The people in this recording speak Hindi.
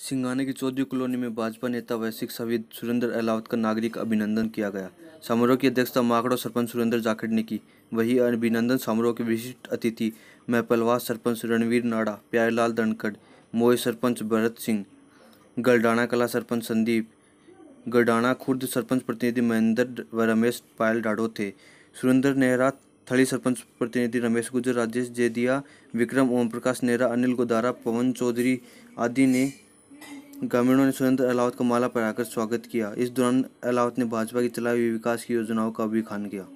सिंगाने की चौधरी कॉलोनी में भाजपा नेता व शिक्षाविद सुरेंद्र अहलावत का नागरिक अभिनंदन किया गया समारोह की अध्यक्षता माकड़ो सरपंच सुरेंद्र जाखड़ ने की वही अभिनंदन समारोह के विशिष्ट अतिथि मैपलवास सरपंच रणवीर नाड़ा प्यारेलाल दणकड़ मोए सरपंच भरत सिंह गलडाना कला सरपंच संदीप गडाना खुर्द सरपंच प्रतिनिधि महेंद्र व रमेश पायल डाडो थे सुरेंद्र नेहरा थली सरपंच प्रतिनिधि रमेश गुजर राजेश जेदिया विक्रम ओम प्रकाश नेहरा अनिल गोदारा पवन चौधरी आदि ने ग्रामीणों ने सुरेंद्र अलावत को माला पहनाकर स्वागत किया इस दौरान अलावत ने भाजपा की चलाई हुई विकास की योजनाओं का भी खान किया